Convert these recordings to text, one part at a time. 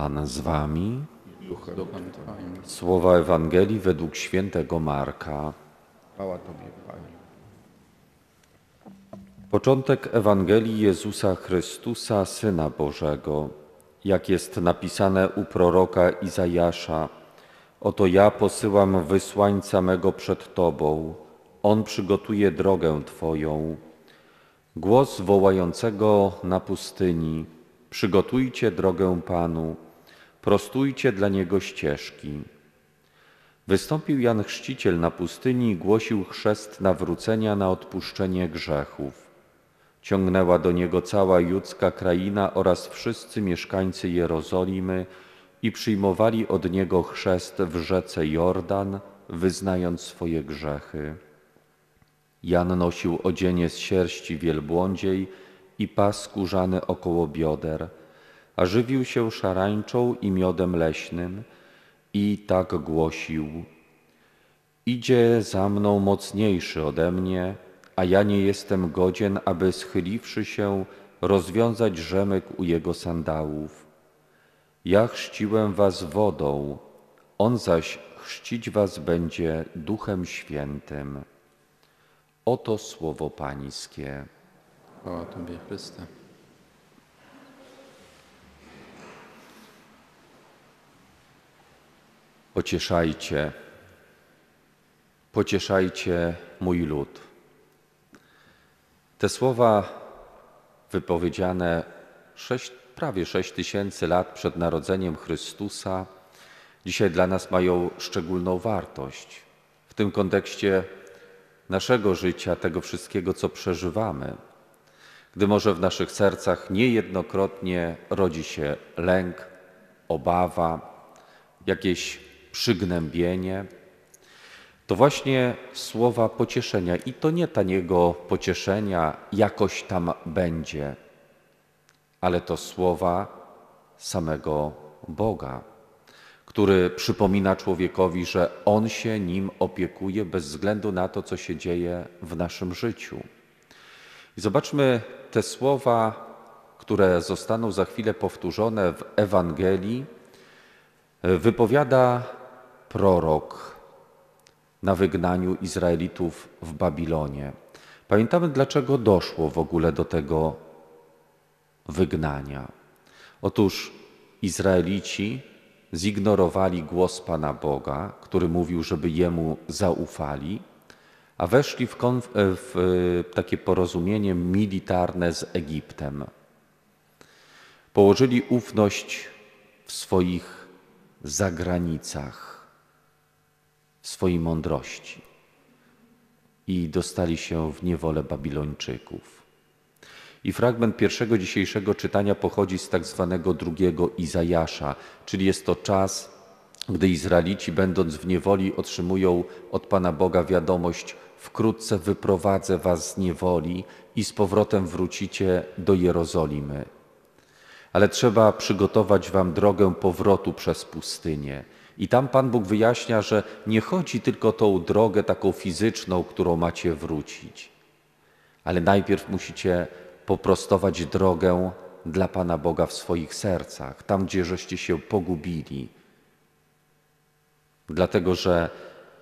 Pan z wami. Słowa Ewangelii według świętego Marka. Początek Ewangelii Jezusa Chrystusa, Syna Bożego. Jak jest napisane u proroka Izajasza, oto ja posyłam wysłańca mego przed Tobą, on przygotuje drogę Twoją. Głos wołającego na pustyni, przygotujcie drogę Panu, prostujcie dla niego ścieżki. Wystąpił Jan Chrzciciel na pustyni i głosił chrzest nawrócenia na odpuszczenie grzechów. Ciągnęła do niego cała judzka kraina oraz wszyscy mieszkańcy Jerozolimy i przyjmowali od niego chrzest w rzece Jordan, wyznając swoje grzechy. Jan nosił odzienie z sierści wielbłądziej i pas skórzany około bioder – a żywił się szarańczą i miodem leśnym i tak głosił. Idzie za mną mocniejszy ode mnie, a ja nie jestem godzien, aby schyliwszy się, rozwiązać rzemek u jego sandałów. Ja chrzciłem was wodą, on zaś chrzcić was będzie Duchem Świętym. Oto słowo Pańskie. Chwała Tobie, Chryste. pocieszajcie, pocieszajcie mój lud. Te słowa wypowiedziane prawie 6 tysięcy lat przed narodzeniem Chrystusa dzisiaj dla nas mają szczególną wartość. W tym kontekście naszego życia, tego wszystkiego, co przeżywamy, gdy może w naszych sercach niejednokrotnie rodzi się lęk, obawa, jakieś przygnębienie, to właśnie słowa pocieszenia i to nie taniego pocieszenia jakoś tam będzie, ale to słowa samego Boga, który przypomina człowiekowi, że On się nim opiekuje bez względu na to, co się dzieje w naszym życiu. I zobaczmy te słowa, które zostaną za chwilę powtórzone w Ewangelii, wypowiada prorok na wygnaniu Izraelitów w Babilonie. Pamiętamy, dlaczego doszło w ogóle do tego wygnania. Otóż Izraelici zignorowali głos Pana Boga, który mówił, żeby jemu zaufali, a weszli w, e, w e, takie porozumienie militarne z Egiptem. Położyli ufność w swoich zagranicach swojej mądrości i dostali się w niewolę Babilończyków. I fragment pierwszego dzisiejszego czytania pochodzi z tak zwanego drugiego Izajasza, czyli jest to czas, gdy Izraelici, będąc w niewoli, otrzymują od Pana Boga wiadomość: Wkrótce wyprowadzę Was z niewoli i z powrotem wrócicie do Jerozolimy. Ale trzeba przygotować Wam drogę powrotu przez pustynię. I tam Pan Bóg wyjaśnia, że nie chodzi tylko o tą drogę taką fizyczną, którą macie wrócić, ale najpierw musicie poprostować drogę dla Pana Boga w swoich sercach, tam gdzie żeście się pogubili. Dlatego, że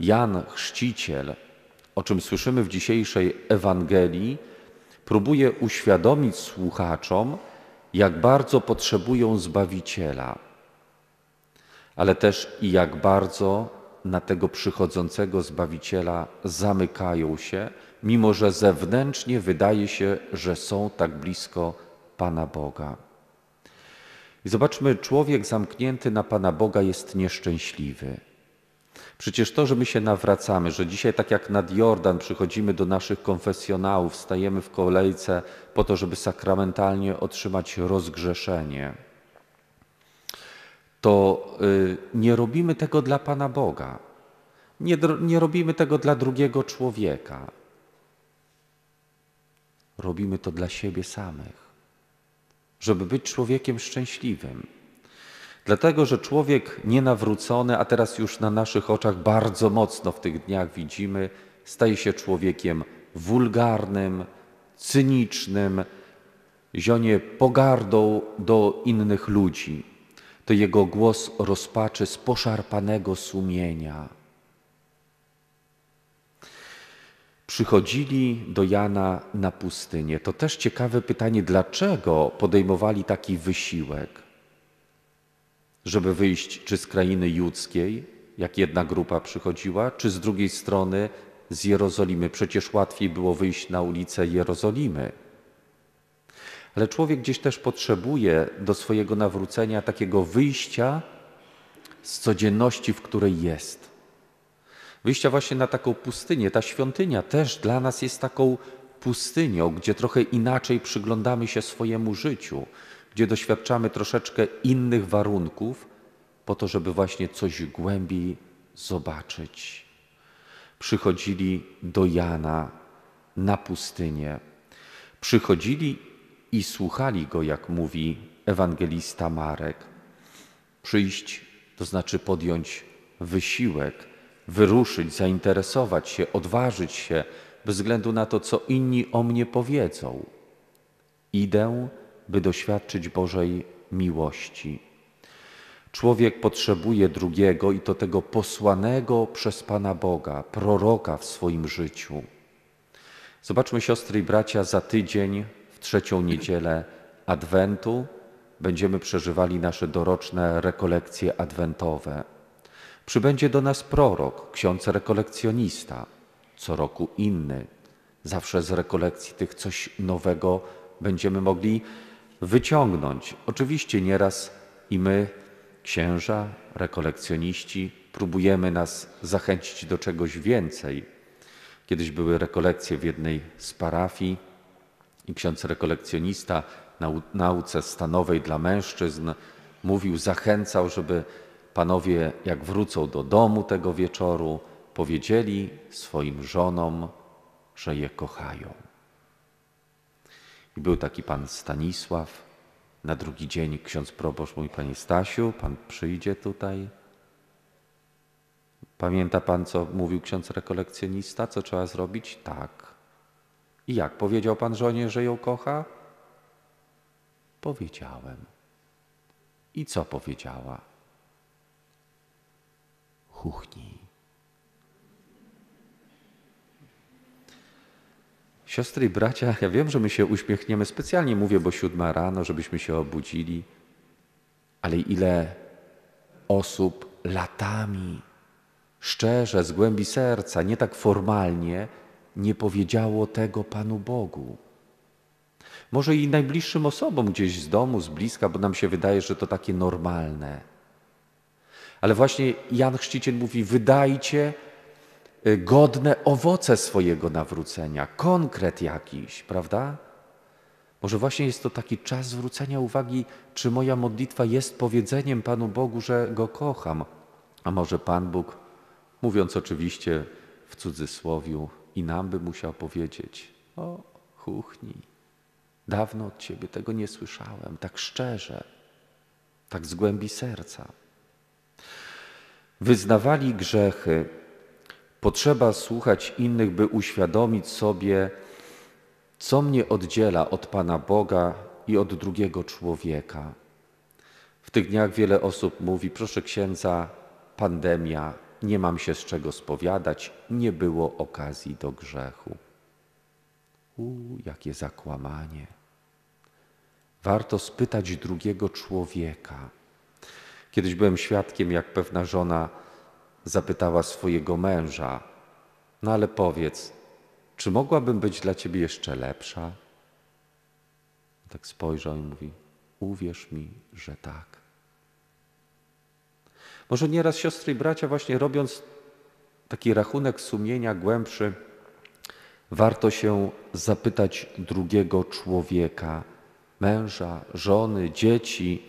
Jan Chrzciciel, o czym słyszymy w dzisiejszej Ewangelii, próbuje uświadomić słuchaczom, jak bardzo potrzebują Zbawiciela ale też i jak bardzo na tego przychodzącego Zbawiciela zamykają się, mimo że zewnętrznie wydaje się, że są tak blisko Pana Boga. I zobaczmy, człowiek zamknięty na Pana Boga jest nieszczęśliwy. Przecież to, że my się nawracamy, że dzisiaj tak jak nad Jordan przychodzimy do naszych konfesjonałów, stajemy w kolejce po to, żeby sakramentalnie otrzymać rozgrzeszenie – to y, nie robimy tego dla Pana Boga. Nie, nie robimy tego dla drugiego człowieka. Robimy to dla siebie samych, żeby być człowiekiem szczęśliwym. Dlatego, że człowiek nienawrócony, a teraz już na naszych oczach bardzo mocno w tych dniach widzimy, staje się człowiekiem wulgarnym, cynicznym, zionie pogardą do innych ludzi to jego głos rozpaczy z poszarpanego sumienia. Przychodzili do Jana na pustynię. To też ciekawe pytanie, dlaczego podejmowali taki wysiłek, żeby wyjść czy z krainy judzkiej, jak jedna grupa przychodziła, czy z drugiej strony z Jerozolimy. Przecież łatwiej było wyjść na ulicę Jerozolimy ale człowiek gdzieś też potrzebuje do swojego nawrócenia takiego wyjścia z codzienności, w której jest. Wyjścia właśnie na taką pustynię. Ta świątynia też dla nas jest taką pustynią, gdzie trochę inaczej przyglądamy się swojemu życiu, gdzie doświadczamy troszeczkę innych warunków, po to, żeby właśnie coś głębiej zobaczyć. Przychodzili do Jana na pustynię. Przychodzili i słuchali go, jak mówi ewangelista Marek. Przyjść to znaczy podjąć wysiłek, wyruszyć, zainteresować się, odważyć się, bez względu na to, co inni o mnie powiedzą. Idę, by doświadczyć Bożej miłości. Człowiek potrzebuje drugiego i to tego posłanego przez Pana Boga, proroka w swoim życiu. Zobaczmy, siostry i bracia, za tydzień trzecią niedzielę Adwentu będziemy przeżywali nasze doroczne rekolekcje adwentowe. Przybędzie do nas prorok, ksiądz rekolekcjonista, co roku inny. Zawsze z rekolekcji tych coś nowego będziemy mogli wyciągnąć. Oczywiście nieraz i my, księża, rekolekcjoniści, próbujemy nas zachęcić do czegoś więcej. Kiedyś były rekolekcje w jednej z parafii i ksiądz rekolekcjonista nau nauce stanowej dla mężczyzn mówił, zachęcał, żeby panowie, jak wrócą do domu tego wieczoru, powiedzieli swoim żonom, że je kochają. I był taki pan Stanisław. Na drugi dzień ksiądz proboszcz mówi, panie Stasiu, pan przyjdzie tutaj. Pamięta pan, co mówił ksiądz rekolekcjonista, co trzeba zrobić? Tak. I jak? Powiedział pan żonie, że ją kocha? Powiedziałem. I co powiedziała? Huchnij. Siostry i bracia, ja wiem, że my się uśmiechniemy, specjalnie mówię, bo siódma rano, żebyśmy się obudzili, ale ile osób latami, szczerze, z głębi serca, nie tak formalnie, nie powiedziało tego Panu Bogu. Może i najbliższym osobom gdzieś z domu, z bliska, bo nam się wydaje, że to takie normalne. Ale właśnie Jan Chrzciciel mówi: wydajcie y, godne owoce swojego nawrócenia, konkret jakiś, prawda? Może właśnie jest to taki czas zwrócenia uwagi, czy moja modlitwa jest powiedzeniem Panu Bogu, że go kocham. A może Pan Bóg, mówiąc oczywiście w cudzysłowiu, i nam by musiał powiedzieć: O, chuchni, dawno od ciebie tego nie słyszałem, tak szczerze, tak z głębi serca. Wyznawali grzechy. Potrzeba słuchać innych, by uświadomić sobie, co mnie oddziela od Pana Boga i od drugiego człowieka. W tych dniach wiele osób mówi: Proszę księdza, pandemia, nie mam się z czego spowiadać, nie było okazji do grzechu. U, jakie zakłamanie. Warto spytać drugiego człowieka. Kiedyś byłem świadkiem, jak pewna żona zapytała swojego męża: No ale powiedz, czy mogłabym być dla ciebie jeszcze lepsza? Tak spojrzał i mówi: Uwierz mi, że tak. Może nieraz siostry i bracia, właśnie robiąc taki rachunek sumienia głębszy, warto się zapytać drugiego człowieka, męża, żony, dzieci,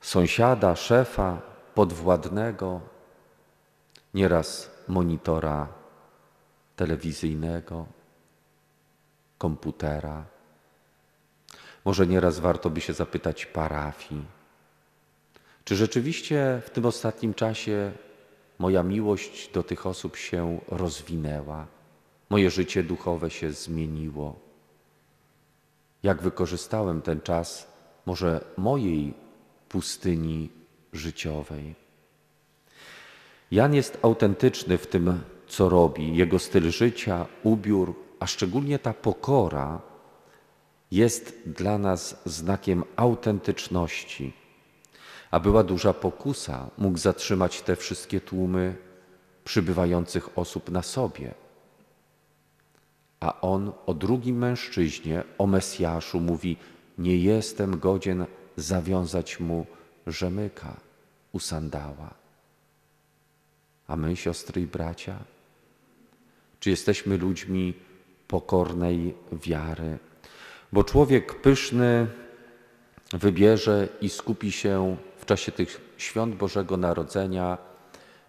sąsiada, szefa, podwładnego, nieraz monitora telewizyjnego, komputera. Może nieraz warto by się zapytać parafii czy rzeczywiście w tym ostatnim czasie moja miłość do tych osób się rozwinęła? Moje życie duchowe się zmieniło? Jak wykorzystałem ten czas, może mojej pustyni życiowej? Jan jest autentyczny w tym, co robi. Jego styl życia, ubiór, a szczególnie ta pokora jest dla nas znakiem autentyczności a była duża pokusa, mógł zatrzymać te wszystkie tłumy przybywających osób na sobie. A on o drugim mężczyźnie, o Mesjaszu mówi: Nie jestem godzien zawiązać mu rzemyka u sandała. A my, siostry i bracia, czy jesteśmy ludźmi pokornej wiary? Bo człowiek pyszny wybierze i skupi się w czasie tych świąt Bożego Narodzenia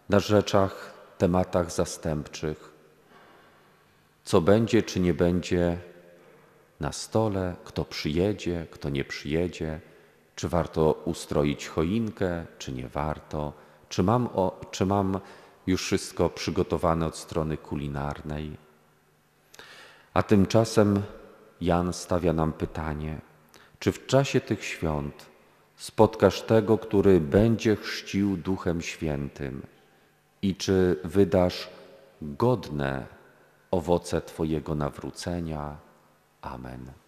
na rzeczach, tematach zastępczych. Co będzie, czy nie będzie na stole, kto przyjedzie, kto nie przyjedzie, czy warto ustroić choinkę, czy nie warto, czy mam, o, czy mam już wszystko przygotowane od strony kulinarnej. A tymczasem Jan stawia nam pytanie, czy w czasie tych świąt spotkasz tego, który będzie chrzcił Duchem Świętym i czy wydasz godne owoce Twojego nawrócenia. Amen.